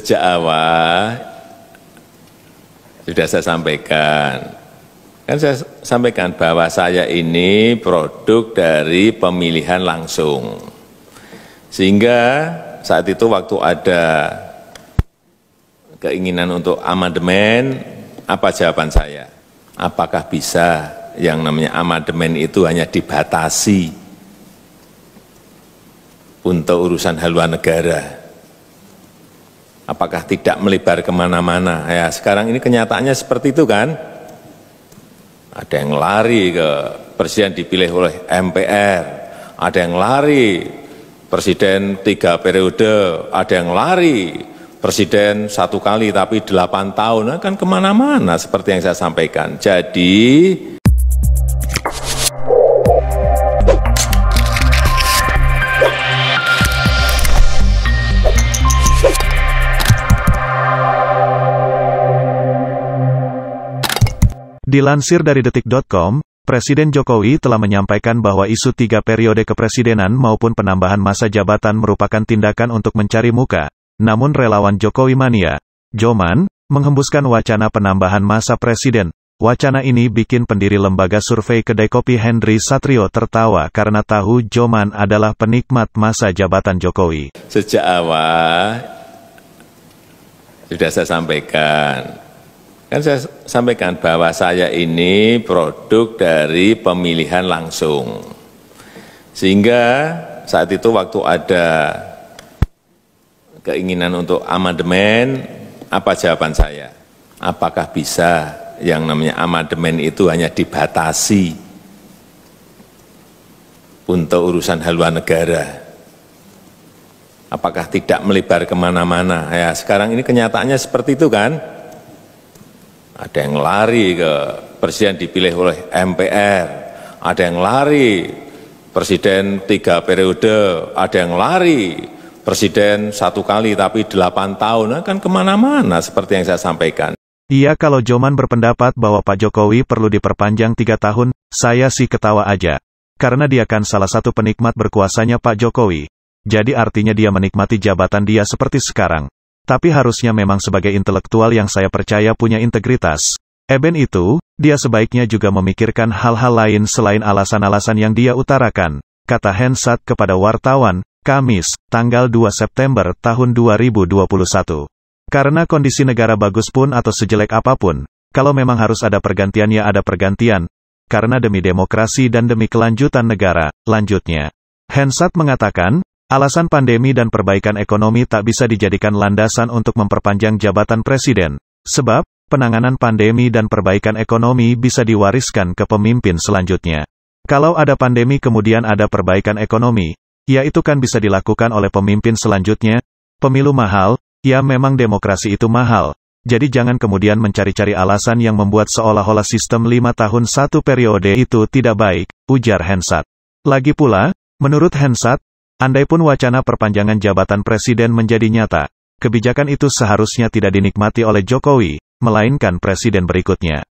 sejak awal sudah saya sampaikan. Kan saya sampaikan bahwa saya ini produk dari pemilihan langsung. Sehingga saat itu waktu ada keinginan untuk amandemen, apa jawaban saya? Apakah bisa yang namanya amandemen itu hanya dibatasi untuk urusan haluan negara? apakah tidak melebar kemana-mana. Ya, sekarang ini kenyataannya seperti itu kan. Ada yang lari ke presiden dipilih oleh MPR, ada yang lari presiden tiga periode, ada yang lari presiden satu kali tapi delapan tahun, nah, kan kemana-mana seperti yang saya sampaikan. Jadi, Dilansir dari detik.com, Presiden Jokowi telah menyampaikan bahwa isu tiga periode kepresidenan maupun penambahan masa jabatan merupakan tindakan untuk mencari muka. Namun relawan Jokowi Mania, Joman, menghembuskan wacana penambahan masa presiden. Wacana ini bikin pendiri lembaga survei kedai kopi Henry Satrio tertawa karena tahu Joman adalah penikmat masa jabatan Jokowi. Sejak awal, sudah saya sampaikan, Kan saya sampaikan bahwa saya ini produk dari pemilihan langsung. Sehingga saat itu waktu ada keinginan untuk amandemen, apa jawaban saya? Apakah bisa yang namanya amandemen itu hanya dibatasi untuk urusan haluan negara? Apakah tidak melebar kemana-mana? Ya, sekarang ini kenyataannya seperti itu kan? ada yang lari ke presiden dipilih oleh MPR, ada yang lari presiden tiga periode, ada yang lari presiden satu kali tapi delapan tahun, nah, kan kemana-mana seperti yang saya sampaikan. Iya kalau Joman berpendapat bahwa Pak Jokowi perlu diperpanjang tiga tahun, saya sih ketawa aja. Karena dia kan salah satu penikmat berkuasanya Pak Jokowi. Jadi artinya dia menikmati jabatan dia seperti sekarang tapi harusnya memang sebagai intelektual yang saya percaya punya integritas. Eben itu, dia sebaiknya juga memikirkan hal-hal lain selain alasan-alasan yang dia utarakan, kata Hensat kepada wartawan, Kamis, tanggal 2 September tahun 2021. Karena kondisi negara bagus pun atau sejelek apapun, kalau memang harus ada pergantian ya ada pergantian, karena demi demokrasi dan demi kelanjutan negara, lanjutnya. Hensat mengatakan, Alasan pandemi dan perbaikan ekonomi tak bisa dijadikan landasan untuk memperpanjang jabatan presiden, sebab penanganan pandemi dan perbaikan ekonomi bisa diwariskan ke pemimpin selanjutnya. Kalau ada pandemi kemudian ada perbaikan ekonomi, ya itu kan bisa dilakukan oleh pemimpin selanjutnya. Pemilu mahal, ya memang demokrasi itu mahal. Jadi jangan kemudian mencari-cari alasan yang membuat seolah-olah sistem lima tahun satu periode itu tidak baik, ujar Hensat. Lagi pula, menurut Hensat, Andai pun wacana perpanjangan jabatan presiden menjadi nyata, kebijakan itu seharusnya tidak dinikmati oleh Jokowi, melainkan presiden berikutnya.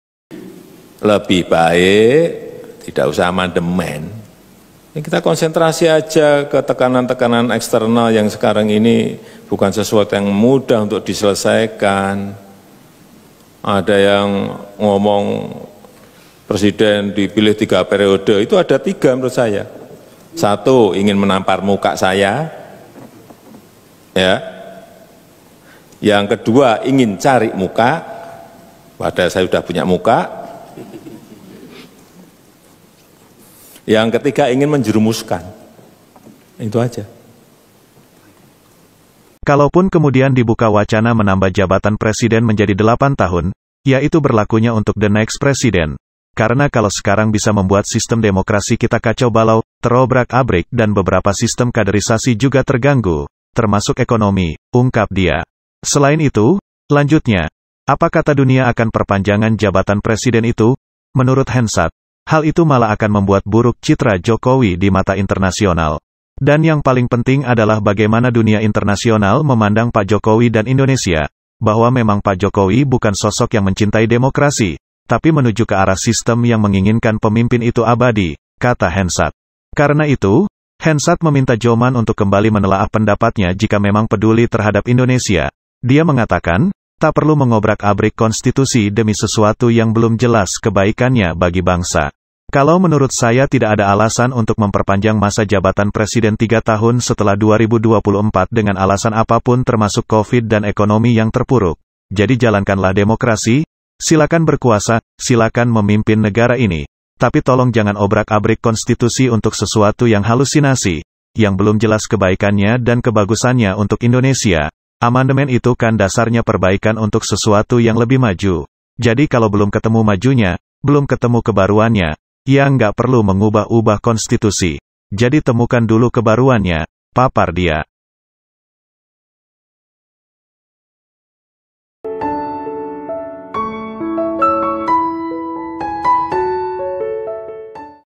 Lebih baik tidak usah amandemen. Ini kita konsentrasi aja ke tekanan-tekanan eksternal yang sekarang ini bukan sesuatu yang mudah untuk diselesaikan. Ada yang ngomong presiden dipilih tiga periode, itu ada tiga menurut saya. Satu, ingin menampar muka saya. Ya. Yang kedua, ingin cari muka. Padahal saya sudah punya muka. Yang ketiga, ingin menjerumuskan. Itu aja. Kalaupun kemudian dibuka wacana menambah jabatan presiden menjadi 8 tahun, yaitu berlakunya untuk the next presiden. Karena kalau sekarang bisa membuat sistem demokrasi kita kacau balau, terobrak-abrik dan beberapa sistem kaderisasi juga terganggu, termasuk ekonomi, ungkap dia. Selain itu, lanjutnya, apa kata dunia akan perpanjangan jabatan presiden itu? Menurut Hensat, hal itu malah akan membuat buruk citra Jokowi di mata internasional. Dan yang paling penting adalah bagaimana dunia internasional memandang Pak Jokowi dan Indonesia, bahwa memang Pak Jokowi bukan sosok yang mencintai demokrasi, tapi menuju ke arah sistem yang menginginkan pemimpin itu abadi, kata Hensat. Karena itu, Hensat meminta Joman untuk kembali menelaah pendapatnya jika memang peduli terhadap Indonesia. Dia mengatakan, tak perlu mengobrak-abrik konstitusi demi sesuatu yang belum jelas kebaikannya bagi bangsa. Kalau menurut saya tidak ada alasan untuk memperpanjang masa jabatan presiden 3 tahun setelah 2024 dengan alasan apapun termasuk COVID dan ekonomi yang terpuruk. Jadi jalankanlah demokrasi, silakan berkuasa, silakan memimpin negara ini. Tapi tolong jangan obrak-abrik konstitusi untuk sesuatu yang halusinasi, yang belum jelas kebaikannya dan kebagusannya untuk Indonesia. Amandemen itu kan dasarnya perbaikan untuk sesuatu yang lebih maju. Jadi kalau belum ketemu majunya, belum ketemu kebaruannya, ya nggak perlu mengubah-ubah konstitusi. Jadi temukan dulu kebaruannya, papar dia.